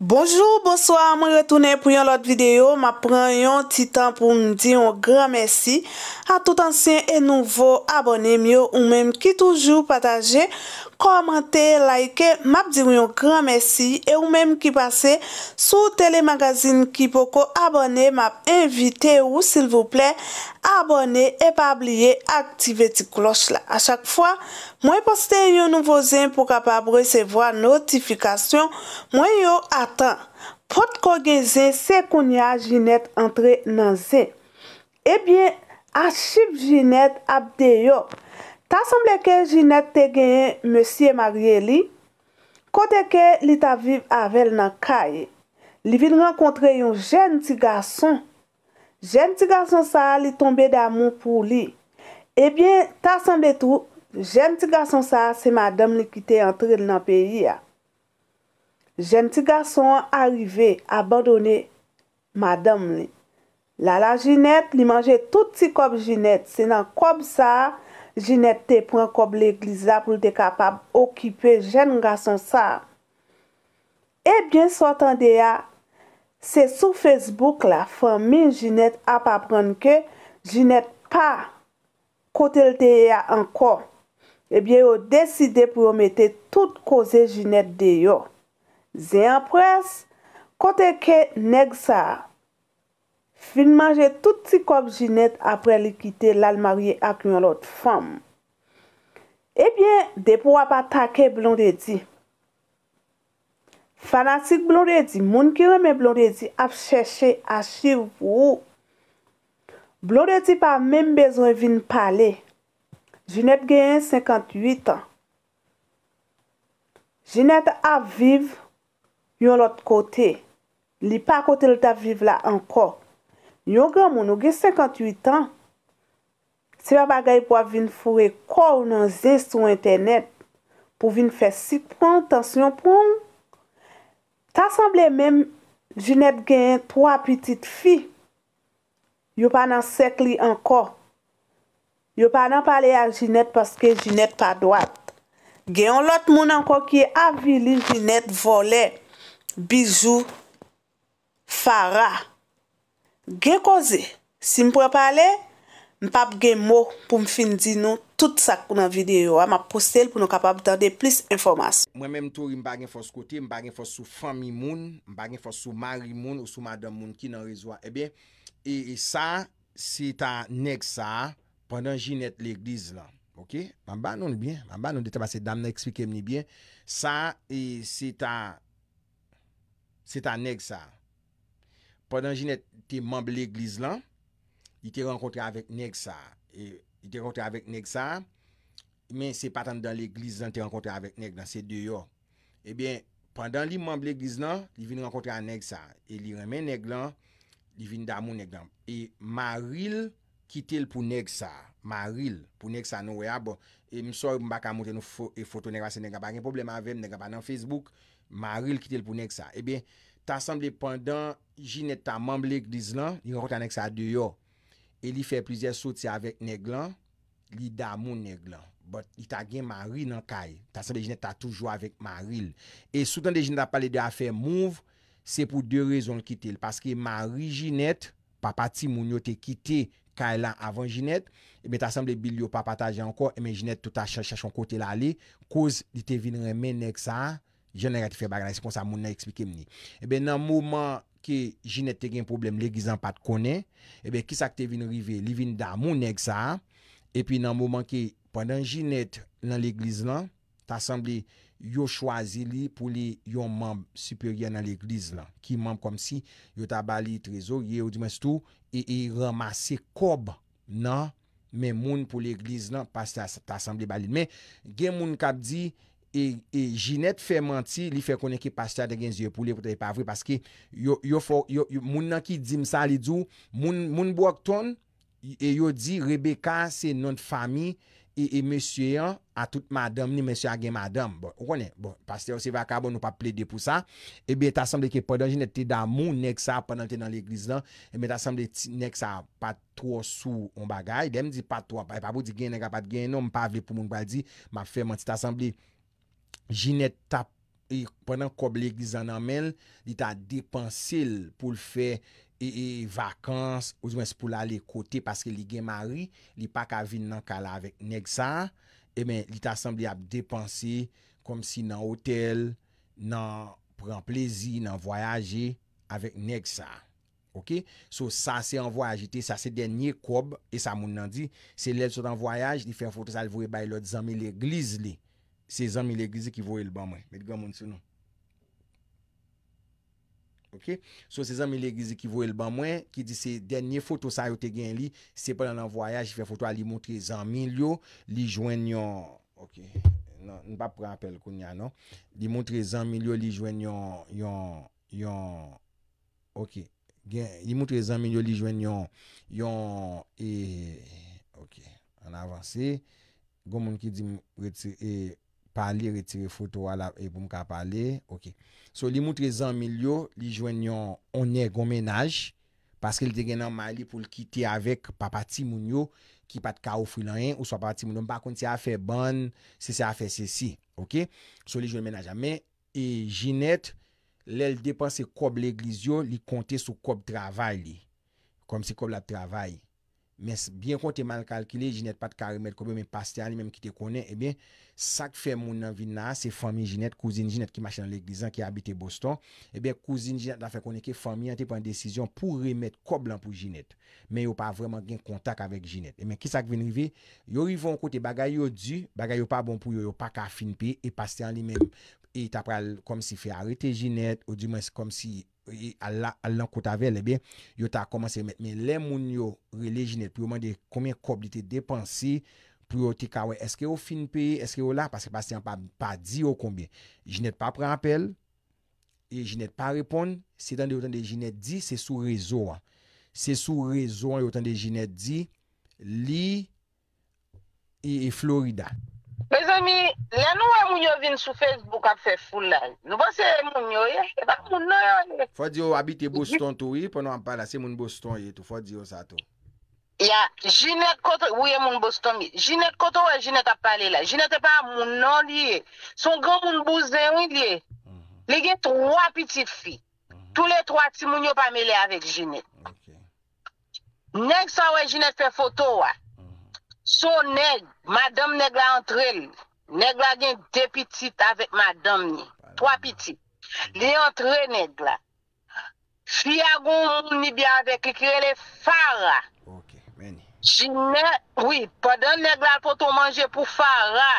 Bonjour, bonsoir, mwen retounen pou yon lot videyo, ma pren yon titan pou mdi yon gran mersi A tout ansyen e nouvo abonem yo ou menm ki toujou pataje komante, laike, map di wyo gran mersi e ou menm ki pase sou telemagazin ki poko abone, map invite ou sil vople abone e pabliye aktive ti kloch la. A chak fwa, mwen poste yon nouvo zen pou kapab resevo a notifikasyon, mwen yon atan pot kogue ze sekoun ya jinet antre nan zen. Ebyen, a ship jinet ap deyo. Tasemble ke jinet te genye monsi e marye li, kote ke li ta viv avel nan kaye, li vin renkontre yon jen ti gason. Jen ti gason sa li tombe damon pou li. Ebyen, eh tasemble tou, jen ti gason sa se madame li kite antre li nan peyi ya. Jen ti gason arive, abandone madame li. Lala jinet li manje touti kob jinet, se nan kob sa, jinet te pran kob le glisa pou de kapab okipe jen nga son sa. Ebyen, sotan de ya, se sou Facebook la, fwa min jinet ap apran ke jinet pa kote l de ya anko. Ebyen, yo deside pou yo mete tout koze jinet de yo. Ze yon pres, kote ke neg sa a. Fin manje tout ti kop jinet apre li kite lal marye ak yon lot fam. Ebyen, depo wap atake blon redi. Fanatik blon redi, moun kireme blon redi ap cheshe, achiv ou. Blon redi pa menm bezon vin pale. Jinet gen 58 an. Jinet ap viv yon lot kote. Li pa kote lita viv la anko. Yon gen moun nou gen 58 an. Se pa bagay pou avin fure kou nan zè sou internet. Pou vin fè sitpon, tansyonpon. Ta semblè men, jinet gen 3 pitit fi. Yon pa nan sek li anko. Yon pa nan pale a jinet paske jinet pa dwat. Gen yon lot moun anko ki e avili jinet vole. Bijou. Farah. Ge koze, si mpwe pale, mpap ge mwok pou mfin di nou tout sak pou nan videyo. A ma postel pou nou kapap dade plis informasyon. Mwen men mtou mbagyen fos kote, mbagyen fos sou fami moun, mbagyen fos sou mari moun ou sou madam moun ki nan rezoa. Ebe, eh e sa, se ta neg sa, pwenden jinet lek diz la. Ok, mba mba nou ni bien, mba mba nou ni bien, se dam nan ekspikem ni bien. Sa, e se ta, se ta neg sa. Pendan jine te mamb l'egliz lan, i te renkotre avèk neg sa. I te renkotre avèk neg sa, men se patan dan l'egliz lan, te renkotre avèk neg lan, se deyo. E eh ben, pendan li mamb l'egliz lan, li vin renkotre avèk neg sa. E li remen neg lan, li vin damoun neg lan. E maril kitel pou neg sa. Maril pou neg sa nou wey abon. Ah, e msor mbaka mouten nou e foton neg vase neg aban. Gen problem avèm neg aban nan Facebook, maril kitel pou neg sa. E eh ben, Ta sanble pandan jinet ta mamblek diz lan, yon kote anek sa deyo, e li fe plizye soti avek neglan, li da moun neglan. Bot, li ta gen maril nan kay, ta sanble jinet ta toujwa avek maril. E soutan de jinet a pale de a fe mouv, se pou de rezon kitel, paske maril jinet, papati moun yo te kite, kay lan avan jinet, ebe ta sanble bil yo papata jan kou, ebe jinet touta chachon kote lale, kouz li te vin remen nek sa a, Genera te fe bagan, se pon sa moun nan ekspike mni. Ebe eh nan mouman ki jinet te gen problem le gizan pat konen, ebe ki sa te vin rive, li vin da moun nek sa, e pi nan mouman ki pandan jinet nan le gliz lan, ta sambli yo chwazi li pou li yon mamb superyen nan le gliz lan, ki mamb kom si yo ta bali trezor, yo di men stou, e yi ramase kob nan men moun pou le gliz lan, pas ta sambli bali. Men gen moun kap di... e jinet fè manti li fè konen ki pastor de genzi yo pou le pou te epavri paske yo fò, yo, yo, moun nan ki di msa li djou, moun, moun bwok ton e yo di Rebecca se non fami e mesye an, a tout madame ni mesye agen madame, bon, konen, bon pastor se vaka bon nou pa ple de pou sa e eh be ta samde ki podan jinet te damou nek sa pwè nan te nan l'eglise lan e eh be ta samde nek sa patoua sou on bagay, dem di patoua pa pou di gen nega pat gen non, mpavri pou moun baldi, ma fè manti ta samble jine tap, penan kob l'eglize nan men, li ta depanse l pou l'fe, e vakans, ou zwen se pou l'ale kote, paske li gen mari, li pa ka vin nan kala avèk neg sa, e eh men, li ta sambli ap depanse, kom si nan hotel, nan pren plezi, nan voyaje, avèk neg sa. Ok? So sa se envoyajite, sa se denye kob, e sa moun nan di, se lèl sot an voyaj, li fe foto sal vwe bay lò, di zanme l'eglize li. Se zanmi le gize ki vowe l ban mwen. Met gaman sou nou. Ok. So se zanmi le gize ki vowe l ban mwen. Ki di se denye foto sa yo te gen li. Se pa nan voyaj. Je fè foto a li moutre zanmi l yo. Li jwen yon. Ok. Nan. N pa pran apel koun ya nou. Li moutre zanmi l yo. Li jwen yon. Yon. Yon. Ok. Gen. Li moutre zanmi l yo. Li jwen yon. Yon. E. Ok. An avanse. Gon moun ki di moutre zanmi l e, yo. Pali retire foto wala e pou mka pali, ok. So li moutre zanmilyo, li jwen yon onye gomenaj, paske li de genan mali pou l kite avek papati moun yo, ki pat ka ofri lan yon, ou sa papati moun yon, bakon ti a fe ban, se se a fe se si, ok. So li jwen menaj ame, e jinet, l el depan se kob l eglizyo, li konte sou kob travay li, kom se kob la travay. Men, bien kon te mal kalkile, jinet pat ka remet koblen men pastean li men ki te konen, e eh ben, sak fe moun nan vin na, se fami jinet, kouzin jinet ki machan l'eglizan ki abite Boston, e eh ben, kouzin jinet da fe konen ki fami yante pou an desisyon pou remet koblen pou jinet, men yo pa vreman gen kontak avek jinet. E eh men, ki sak ven rive, yo rive an kote bagay yo du, bagay yo pa bon pou yo, yo pa ka finpe, e pastean li men. E ta pral kom si fe a re te jinet, ou di men si kom si a lan kouta vel e be, yo ta komanse met men le moun yo re le jinet, pou yo men de koman kob li te depansi, pou yo te kawen eske yo fin peye, eske yo la, paske pasen pa di yo kombi. Jinet pa pre apel, e jinet pa repon, se tan de yo tan de jinet di, se sou rezo an. Se sou rezo an yo tan de jinet di, li e Florida. Bezè mi, lè nou wè moun yo vin sou Facebook ap fè foul la. Nou ban se moun yo ye, eh. e bak moun nan yo ye. Eh. Fò di yo oh, abite Boston tou yi pou nou an pala se moun Boston ye tou. Fò di yo sa tou. Ya, jinet koto, wè moun Boston mi. Jinet koto wè jinet ap pale la. Jinet e pa moun nan liye. Son gò moun Boston yon liye. Liye trwa pitit fi. Toule trwa ti moun yo pa mele avèk jinet. Nèk sa wè jinet fè foto wè. So neg, madame neg la entre, neg la gen de pitit avek madame ni, 3 pitit. Li entre neg la. Fia goun ni bya avek, ki kirele fara. Ok, meni. Jine, oui, padan neg la poto manje pou fara.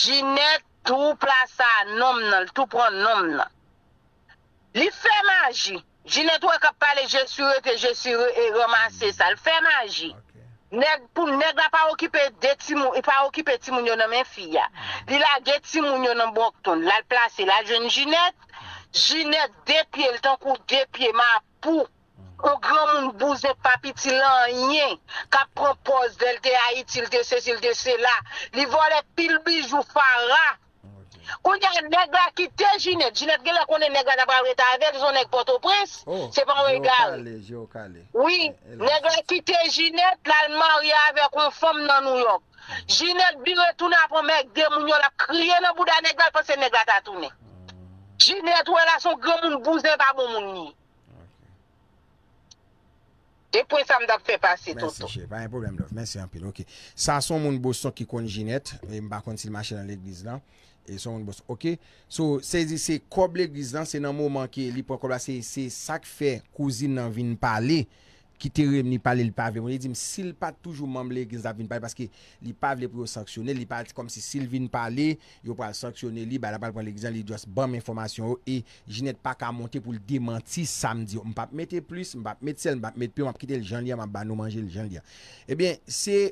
Jine tou plasa nom nan, tou pron nom nan. Li fe maji. Jine tou e kap pale jesu ete jesu ete remase sa, li fe maji. Ok. Neg pou neg la pa okipe ti moun yon nan men fiya, li la geti moun yon nan bokton, la plase la jen jinet, jinet depye li tankou depye ma pou, ou gran moun bouze papi ti lanyen, ka propos delte a iti, ilte se, ilte se la, li vole pil bijou fara. Koun yon negra ki te jinet, jinet ge la konen negra daba retavel, zon ek potopres, sepan we gare. Oui, eh, eh, negra ki te jinet, la man riave kon fom nan New York. Jinet mm. biwe tou na pou mèk demoun yon la kriye nan bouda negra pou se negra tatoune. Jinet mm. ou ela sou gen moun bouzè pa moun moun ni. E pwen sa mdap fe pasi toto. Mènsi che, fayen problem dof, mènsi yon pil. Ok, sa son moun bouz so ki kon jinet, mba kon si lmache nan legbiz lan. Ok, so se di se koble gizan, se nan mou manke li pro kobla, se sak fe kouzin nan vin pale, ki te rem ni pale li pave, mweni di m sil pa toujou mamble gizan vin pale, paske li pave li pou yo sanksyone, li pa ti kom si sil vin pale, yo pa sanksyone li, ba la pale pou an le gizan, li jwase ban m informasyon yo, e jinet pa ka monte pou l dementi samdi, m pap mette plus, m pap mette sel, m pap mette pi, m ap kite l janlian, m ap ban nou manje l janlian. Ebyen, se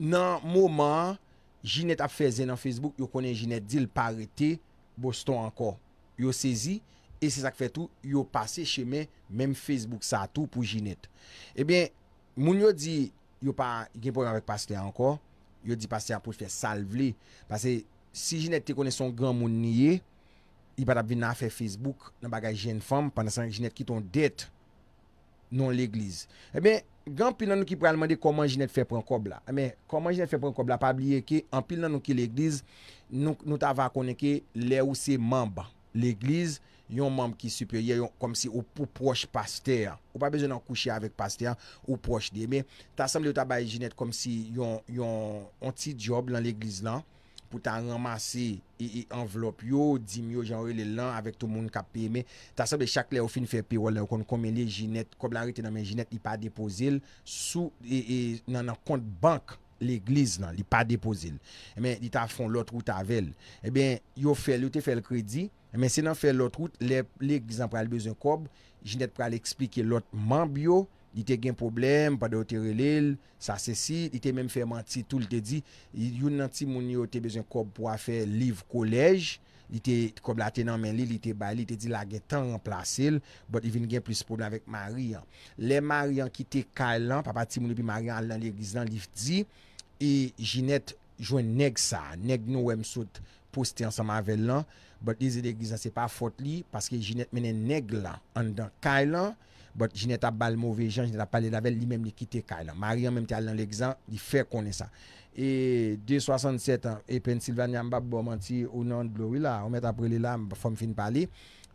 nan mou man... Jinet ap fezen nan Facebook, yo konen Jinet dil parete, boston anko. Yo sezi, e se sak fe tou, yo pase che men, menm Facebook sa tou pou Jinet. E eh ben, moun yo di, yo pa genpoyan vek Pastea anko, yo di Pastea pou fe salve li. Pase, si Jinet te konen son gran moun niye, i bat ap vina a fe Facebook nan bagay jen fom, pandan san Jinet kiton dete, Non l'Eglise. Emen, eh gant pil nan nou ki pral mande koman jinet fe pran kob la. Emen, eh koman jinet fe pran kob la, pa bliye ki, an pil nan nou ki l'Eglise, nou ta va konen ki, le ou se mamba. L'Eglise, yon mamba ki superior, yon kom si ou pou proche pasteur. Ou pa bezen an kouche avek pasteur, ou proche de. Emen, ta san li ou ta baye jinet kom si yon ti job lan l'Eglise lan. pou ta ramase e, e envelop yo, di myo jan wè lè lan avèk tou moun kap pèmè. Ta sabè chak lè wò fin fè pè wò lè wò kon komè lè jinet, kob lè arite nan mè jinet li pa depozil, sou, e nan an kont bank l'eglise nan, li pa depozil. E mè, li ta fon lot rou ta vel. E bè, yo fè lè ou te fè l'kredi, e mè se nan fè lot rou, lè eglise an pral bezon kob, jinet pral explike lot man biyo, Li te gen problem, pa do te relil, sa se si, li te menm fè manti tout li te di, youn nan ti mouni yo te bezon kob pou a fè liv kolej, li te kob la tenan men li, li te bali, li te di la gen tan remplase li, bot li vin gen plus problem avèk Maryan. Le Maryan ki te kalan, pa pa ti mouni pi Maryan al nan li gizan liv di, e jinet jwen neg sa, neg nou wèm sot kalan. poste ansa mavel lan, bat dizi deglisa se pa fot li, paske jinet menen neg lan, an dan kay lan, bat jinet a bal mouve jan, jinet a pale lavel, li menm li kite kay lan, marian menm te al nan l'exan, li fe konen sa, e 267 an, e Pensilvania mbap bo manti, ou nan glori la, ou met apre li la, mbap fom fin pale,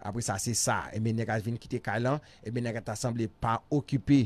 apre sa se sa, e men neg al vin kite kay lan, e men neg atasamble pa okipi,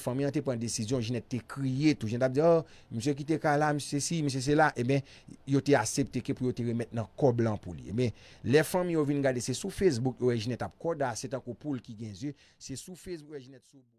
Femi an te pren desisyon, jine te kriye tou Jine te ap di, oh, msye ki te kalam Msye si, msye se la, e ben Yo te aseptike pou yo te remet nan koblan pou li E ben, le femi yo vin gade, se sou Facebook Yo e jine te ap koda, se tako pou l ki genzi Se sou Facebook, yo e jine te sou